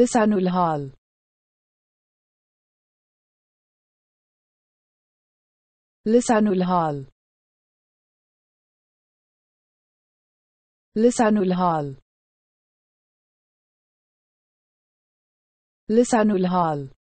لسان الحال لسان الحال لسان الحال لسان الحال